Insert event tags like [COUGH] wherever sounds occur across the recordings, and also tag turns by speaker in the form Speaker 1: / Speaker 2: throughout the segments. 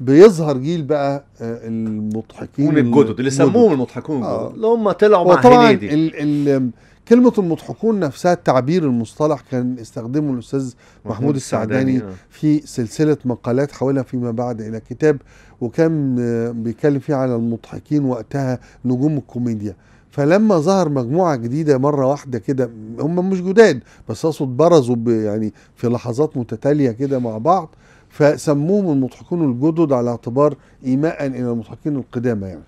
Speaker 1: بيظهر جيل بقى آه، المضحكين الجدد اللي سموهم المضحكون آه. اللي هم طلعوا مع هنيدي ال ال كلمة المضحكون نفسها التعبير المصطلح كان استخدمه الأستاذ محمود السعداني آه. في سلسلة مقالات حولها فيما بعد إلى كتاب وكان آه، بيتكلم فيه على المضحكين وقتها نجوم الكوميديا فلما ظهر مجموعة جديدة مرة واحدة كده هم مش جداد بس أقصد برزوا يعني في لحظات متتالية كده مع بعض فسموهم المضحكون الجدد على اعتبار ايماء الى المضحكين القدامى يعني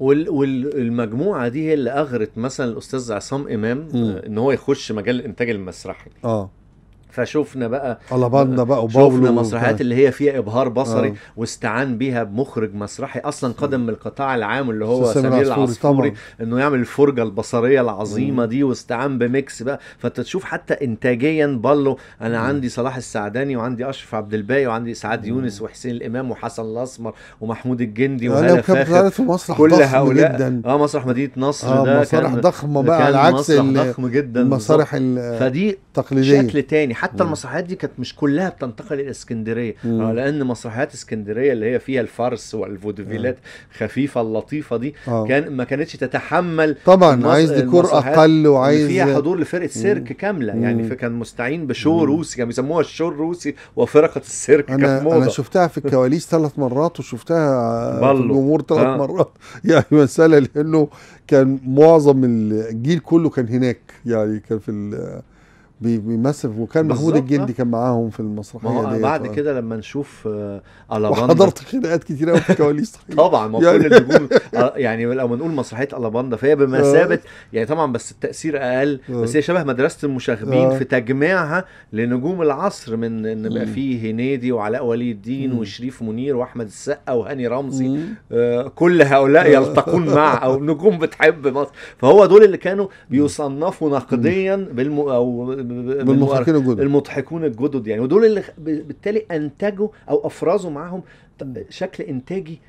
Speaker 2: والمجموعه دي هي اللي اغرت مثلا الاستاذ عصام امام م. آه، ان هو يخش مجال الانتاج المسرحي اه فشفنا بقى طلبنا بقى وباولو شفنا مسرحيات اللي هي فيها ابهار بصري آه. واستعان بيها بمخرج مسرحي اصلا قدم من آه. القطاع العام اللي هو سمير العصفوري انه يعمل الفرجه البصريه العظيمه م. دي واستعان بميكس بقى فانت تشوف حتى انتاجيا بالو انا م. عندي صلاح السعداني وعندي اشرف عبد الباقي وعندي اسعاد يونس وحسين الامام وحسن الاسمر ومحمود الجندي وهلا فاخر في مسرح كل هؤلاء جدا. اه مسرح مدينه نصر آه ده مسرح ضخمه بقى على عكس مسرح ضخم جدا فدي تقليديه شكل تاني حتى مم. المسرحيات دي كانت مش كلها بتنتقل الى اسكندريه آه لان مسرحيات اسكندريه اللي هي فيها الفرس والفودفيلات خفيفه اللطيفه دي آه. كان ما كانتش تتحمل
Speaker 1: طبعا المس... عايز ديكور اقل وعايز فيها حضور
Speaker 2: لفرقه سيرك كامله يعني مم. يعني كان مستعين بشو مم. روسي كانوا بيسموها الشو الروسي وفرقه السيرك انا كانت انا
Speaker 1: شفتها في الكواليس ثلاث مرات وشفتها بلو. في الجمهور ثلاث آه. مرات [LAUGHS] يعني مساله لانه كان معظم الجيل كله كان هناك يعني كان في بيمثل وكان محمود الجندي آه. كان معاهم في المسرحيه دي بعد آه.
Speaker 2: كده لما نشوف آه، الاباندا حضرت
Speaker 1: خناقات كتير قوي في الكواليس
Speaker 2: [LAUGHS] طبعا ما يعني... كل النجوم يعني لما نقول مسرحيه الاباندا فهي بمثابه يعني طبعا بس التاثير اقل بس هي شبه مدرسه المشاغبين في تجميعها لنجوم العصر من ان بقى فيه هنيدي وعلاء ولي الدين وشريف منير واحمد السقا وهاني رمزي كل هؤلاء يلتقون مع او نجوم بتحب مصر فهو دول اللي كانوا بيصنفوا نقديا بالم... او المضحكين الجدد المضحكون الجدد يعني ودول اللي بالتالي انتجوا او افرزوا معاهم شكل انتاجي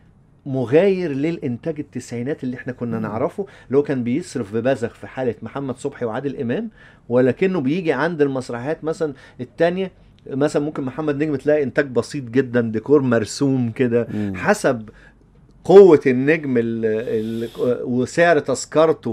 Speaker 2: مغاير للانتاج التسعينات اللي احنا كنا نعرفه اللي هو كان بيصرف ببذخ في حاله محمد صبحي وعادل امام ولكنه بيجي عند المسرحيات مثلا الثانيه مثلا ممكن محمد نجم تلاقي انتاج بسيط جدا ديكور مرسوم كده حسب قوة النجم الـ الـ وسعر تذكرته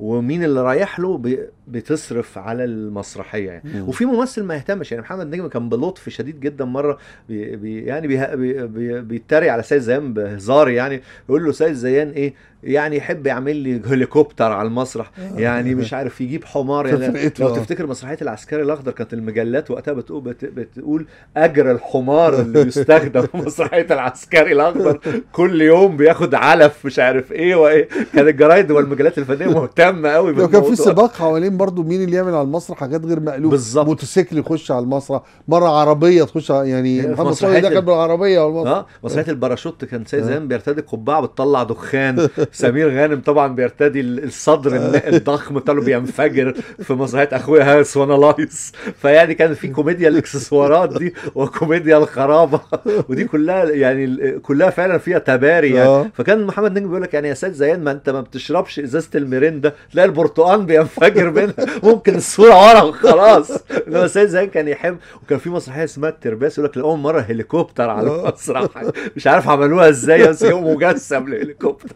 Speaker 2: ومين اللي رايح له بتصرف على المسرحية يعني مم. وفي ممثل ما يهتمش يعني محمد نجم كان بلطف شديد جدا مرة بي بي يعني بي بي بي على سيد زيان بهزار يعني يقول له سيد زيان ايه يعني يحب يعمل لي هليكوبتر على المسرح آه. يعني مش عارف يجيب حمار [LAUGHS] يعني لو تفتكر مسرحيه العسكري الاخضر كانت المجلات وقتها بتقول بتقول اجر الحمار اللي [LAUGHS] يستخدم في مسرحيه العسكري الاخضر كل يوم بياخد علف مش عارف ايه وايه كانت الجرايد والمجلات الفنيه مهتمه قوي لو كان في سباق
Speaker 1: حوالين برضو مين اللي يعمل على المسرح حاجات غير مألوفه بالظبط موتوسيكل يخش على المسرح مره عربيه تخش يعني محمد ده كان بالعربيه اه مسرحيه
Speaker 2: الباراشوت كان سيد زمان بيرتدي قبعه بتطلع دخان [LAUGHS] [LAUGHS] سمير غانم طبعا بيرتدي الصدر آه. الضخم بتاعه بينفجر في مسرحيه اخويا هاس وانا لايس فيعني كان في كوميديا الاكسسوارات دي [LAUGHS] وكوميديا الخرابه ودي كلها يعني كلها فعلا فيها تباري يعني آه. فكان محمد نجم بيقول لك يعني يا سيد زيان ما انت ما بتشربش ازازه الميريندا تلاقي البرتقال بينفجر منها [LAUGHS] ممكن الصوره ورا وخلاص انما سيد زيان كان يحب وكان في مسرحيه اسمها الترباس يقول لك لاول مره هليكوبتر على آه. المسرح مش عارف عملوها ازاي بس هي مجسم لهليكوبتر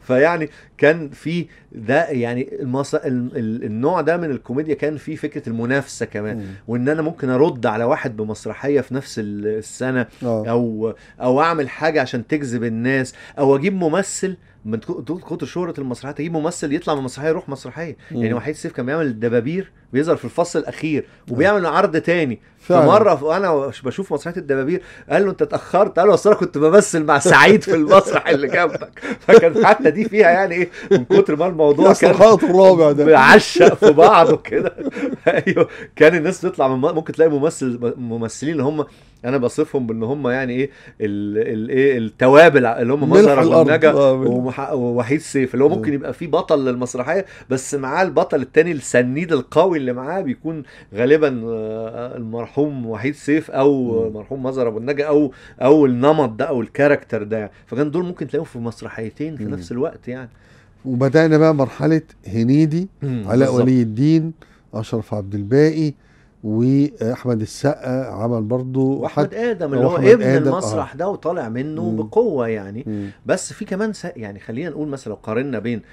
Speaker 2: فيعني كان في ده يعني المص... النوع ده من الكوميديا كان فيه فكره المنافسه كمان مم. وان انا ممكن ارد على واحد بمسرحيه في نفس السنه أوه. او او اعمل حاجه عشان تجذب الناس او اجيب ممثل من كتر شهره المسرحيه تجيب ممثل يطلع من مسرحيه يروح مسرحيه مم. يعني وحيد السيف كان بيعمل الدبابير بيظهر في الفصل الاخير وبيعمل عرض تاني فعلا. فمره وانا بشوف مسرحيه الدبابير قال له انت اتاخرت قال له اصل انا كنت بمثل مع سعيد في المسرح اللي جنبك [LAUGHS] فكان حتى دي فيها يعني ايه من كتر ما الموضوع كان الرابع ده بيعشق في بعضه كده [LAUGHS] ايوه كان الناس تطلع من ممكن تلاقي ممثل ممثلين اللي هم يعني انا بصفهم بان هم يعني ايه الايه التوابل اللي هم مزهر النجا آه، ووحيد سيف اللي هو ممكن آه. يبقى فيه بطل للمسرحيه بس معاه البطل التاني السنيد القوي اللي معاه بيكون غالبا آه، المرحوم وحيد سيف او مرحوم مظهر ابو النجا او او النمط ده او الكاركتر ده يعني فكان دول ممكن تلاقيهم في مسرحيتين في نفس الوقت يعني
Speaker 1: وبدانا بقى مرحله هنيدي علاء ولي الدين اشرف عبد الباقي واحمد السقا عمل برضه واحمد ادم اللي هو ابن آدم المسرح
Speaker 2: آه. ده وطالع منه مم. بقوه يعني مم. بس في كمان يعني خلينا نقول مثلا لو قارنا بين